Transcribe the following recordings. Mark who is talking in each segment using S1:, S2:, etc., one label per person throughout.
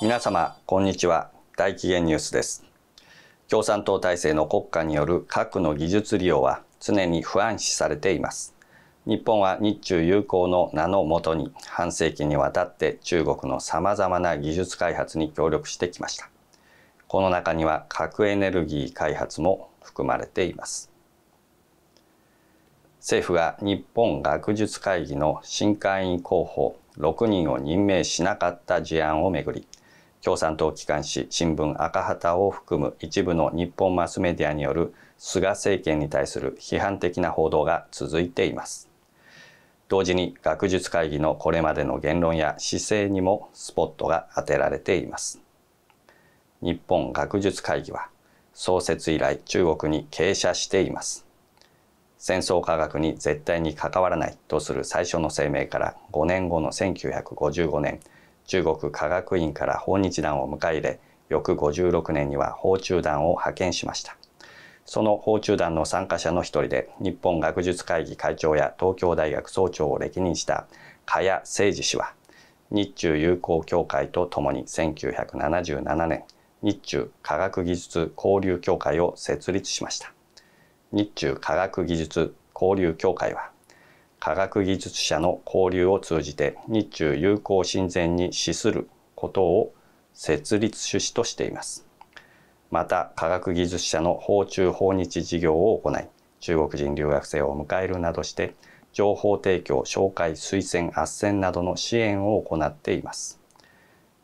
S1: 皆様こんにちは大紀元ニュースです共産党体制の国家による核の技術利用は常に不安視されています日本は日中友好の名のもとに半世紀にわたって中国のさまざまな技術開発に協力してきましたこの中には核エネルギー開発も含まれています政府が日本学術会議の新会員候補6人を任命しなかった事案をめぐり共産党機関紙新聞赤旗を含む一部の日本マスメディアによる菅政権に対する批判的な報道が続いています同時に学術会議のこれまでの言論や姿勢にもスポットが当てられています日本学術会議は創設以来中国に傾斜しています戦争科学に絶対に関わらないとする最初の声明から5年後の1955年中国科学院から訪日団を迎え入れ翌56年には訪中団を派遣しましたその訪中団の参加者の一人で日本学術会議会長や東京大学総長を歴任した加谷誠二氏は日中友好協会とともに1977年日中科学技術交流協会を設立しました日中科学技術交流協会は科学技術者の交流を通じて日中友好親善に資することを設立趣旨としています。また科学技術者の訪中訪日事業を行い中国人留学生を迎えるなどして情報提供紹介推薦斡旋などの支援を行っています。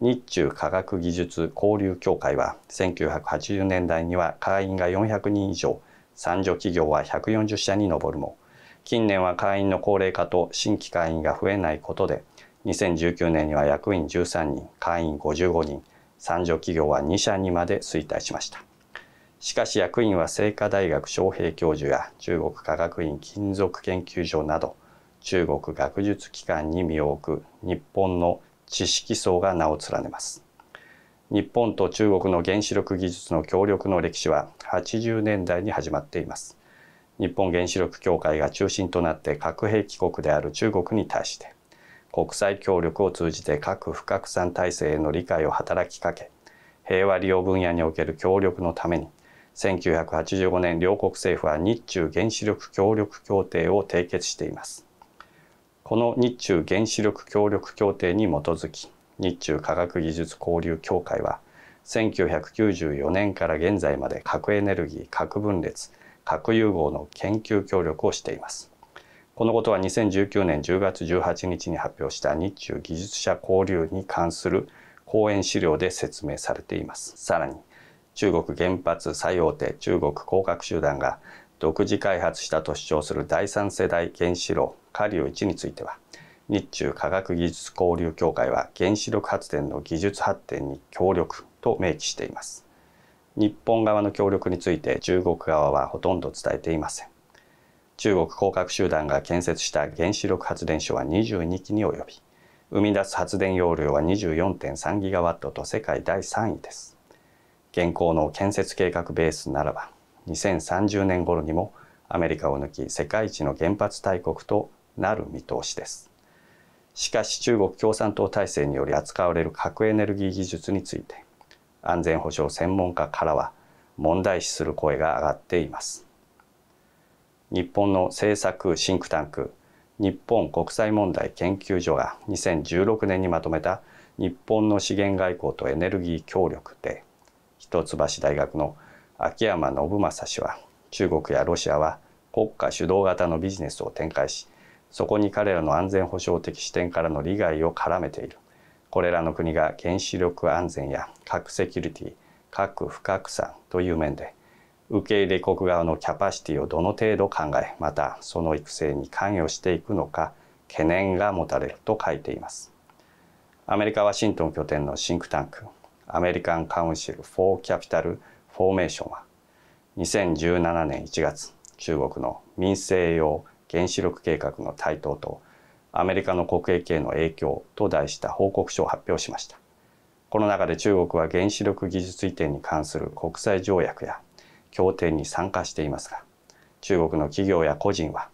S1: 日中科学技術交流協会は1980年代には会員が400人以上、参助企業は140社に上るも近年は会員の高齢化と新規会員が増えないことで2019年には役員13人会員55人参上企業は2社にまで衰退しましたしかし役員は清華大学昌平教授や中国科学院金属研究所など中国学術機関に身を置く日本の知識層が名を連ねます日本と中国の原子力技術の協力の歴史は80年代に始まっています日本原子力協会が中心となって核兵器国である中国に対して国際協力を通じて核不拡散体制への理解を働きかけ平和利用分野における協力のために1985年両国政府は日中原子力協力協定を締結していますこの日中原子力協力協定に基づき日中科学技術交流協会は1994年から現在まで核エネルギー核分裂核融合の研究協力をしています。このことは2019年10月18日に発表した日中技術者交流に関する講演資料で説明されています。さらに、中国原発最大手中国工学集団が独自開発したと主張する第3世代原子炉下流1については、日中科学技術交流協会は原子力発電の技術発展に協力と明記しています。日本側の協力について中国側はほとんど伝えていません中国工学集団が建設した原子力発電所は22基に及び生み出す発電容量は24.3ギガワットと世界第3位です現行の建設計画ベースならば2030年頃にもアメリカを抜き世界一の原発大国となる見通しですしかし中国共産党体制により扱われる核エネルギー技術について安全保障専門家からは問題視する声が上がっています日本の政策シンクタンク日本国際問題研究所が2016年にまとめた日本の資源外交とエネルギー協力で一橋大学の秋山信正氏は中国やロシアは国家主導型のビジネスを展開しそこに彼らの安全保障的視点からの利害を絡めているこれらの国が原子力安全や核セキュリティ核不拡散という面で受け入れ国側のキャパシティをどの程度考えまたその育成に関与していくのか懸念が持たれると書いていますアメリカ・ワシントン拠点のシンクタンクアメリカン・カウンシル・フォー・キャピタル・フォーメーションは2017年1月中国の民生用原子力計画の台頭とアメリカの国益への影響と題した報告書を発表しました。この中で中国は原子力技術移転に関する国際条約や協定に参加していますが、中国の企業や個人は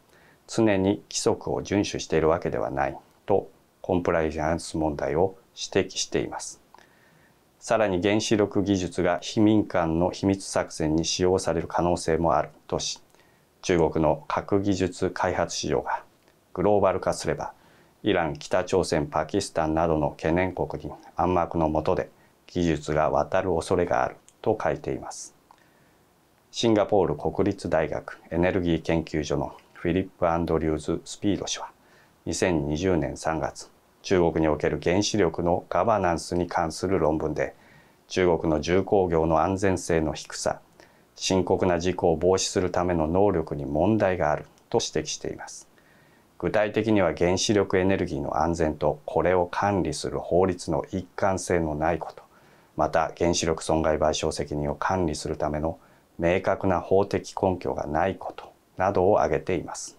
S1: 常に規則を遵守しているわけではないとコンプライアンス問題を指摘しています。さらに原子力技術が非民間の秘密作戦に使用される可能性もあるとし、中国の核技術開発市場がグローバル化すればイラン北朝鮮パキスタンなどの懸念国に暗幕の下で技術が渡る恐れがあると書いていますシンガポール国立大学エネルギー研究所のフィリップ・アンドリューズ・スピード氏は2020年3月中国における原子力のガバナンスに関する論文で中国の重工業の安全性の低さ深刻な事故を防止するための能力に問題があると指摘しています具体的には原子力エネルギーの安全とこれを管理する法律の一貫性のないことまた原子力損害賠償責任を管理するための明確な法的根拠がないことなどを挙げています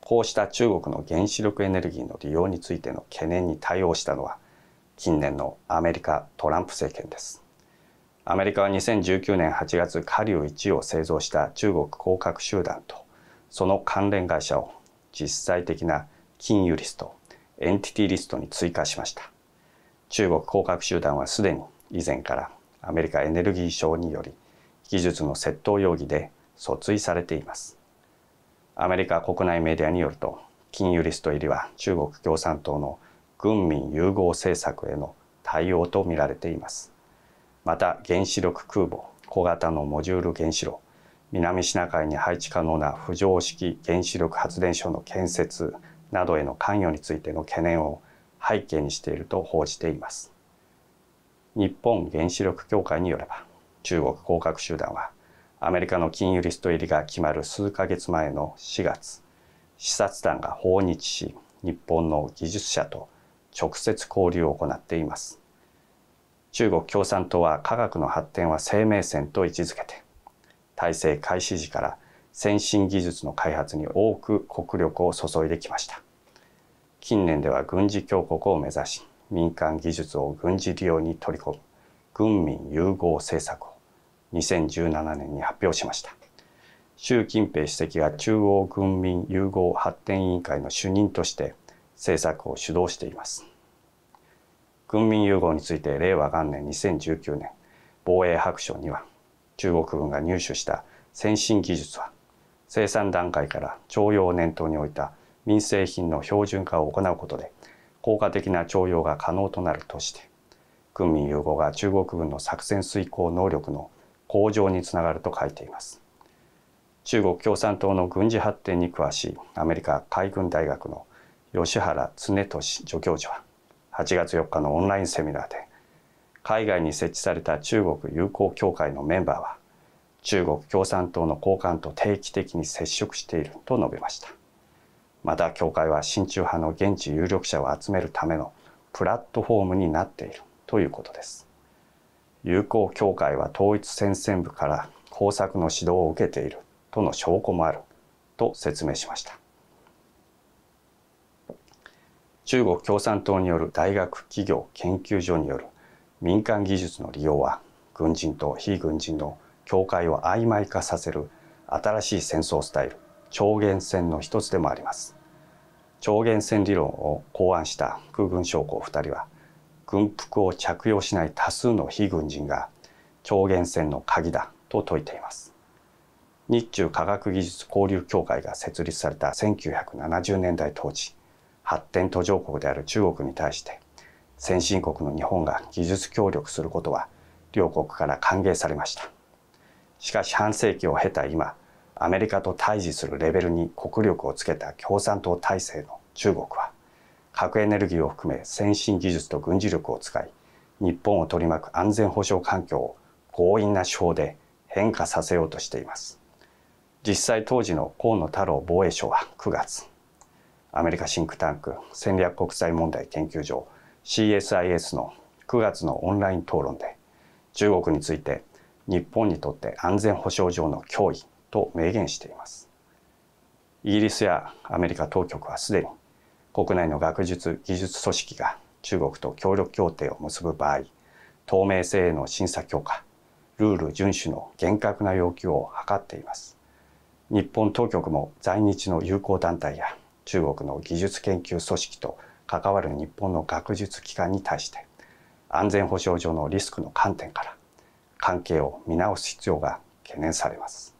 S1: こうした中国の原子力エネルギーの利用についての懸念に対応したのは近年のアメリカトランプ政権ですアメリカは2019年8月下流1を製造した中国広角集団とその関連会社を実際的な金融リスト、エンティティリストに追加しました。中国広角集団はすでに以前からアメリカエネルギー省により技術の窃盗容疑で訴追されています。アメリカ国内メディアによると、金融リスト入りは中国共産党の軍民融合政策への対応とみられています。また、原子力空母、小型のモジュール原子炉、南シナ海に配置可能な浮上式原子力発電所の建設などへの関与についての懸念を背景にしていると報じています。日本原子力協会によれば中国広格集団はアメリカの金融リスト入りが決まる数ヶ月前の4月視察団が訪日し日本の技術者と直接交流を行っています中国共産党は科学の発展は生命線と位置づけて体制開始時から先進技術の開発に多く国力を注いできました近年では軍事強国を目指し民間技術を軍事利用に取り込む軍民融合政策を2017年に発表しました習近平主席が中央軍民融合発展委員会の主任として政策を主導しています軍民融合について令和元年2019年防衛白書には中国軍が入手した先進技術は生産段階から徴用を念頭に置いた民生品の標準化を行うことで効果的な徴用が可能となるとして軍民融合が中国軍の作戦遂行能力の向上につながると書いています中国共産党の軍事発展に詳しいアメリカ海軍大学の吉原恒俊助教授は8月4日のオンラインセミナーで海外に設置された中国友好協会のメンバーは中国共産党の高官と定期的に接触していると述べましたまた協会は親中派の現地有力者を集めるためのプラットフォームになっているということです友好協会は統一戦線部から工作の指導を受けているとの証拠もあると説明しました中国共産党による大学企業研究所による民間技術の利用は軍人と非軍人の境界を曖昧化させる新しい戦争スタイル超限戦の一つでもあります超限戦理論を考案した空軍将校2人は軍服を着用しない多数の非軍人が超限戦の鍵だと説いています日中科学技術交流協会が設立された1970年代当時発展途上国である中国に対して先進国の日本が技術協力することは両国から歓迎されましたしかし半世紀を経た今アメリカと対峙するレベルに国力をつけた共産党体制の中国は核エネルギーを含め先進技術と軍事力を使い日本を取り巻く安全保障環境を強引な手法で変化させようとしています実際当時の河野太郎防衛省は9月アメリカシンクタンク戦略国際問題研究所 CSIS の9月のオンライン討論で中国について日本にとって安全保障上の脅威と明言していますイギリスやアメリカ当局はすでに国内の学術技術組織が中国と協力協定を結ぶ場合透明性への審査強化ルール遵守の厳格な要求を図っています日本当局も在日の友好団体や中国の技術研究組織と関わる日本の学術機関に対して安全保障上のリスクの観点から関係を見直す必要が懸念されます。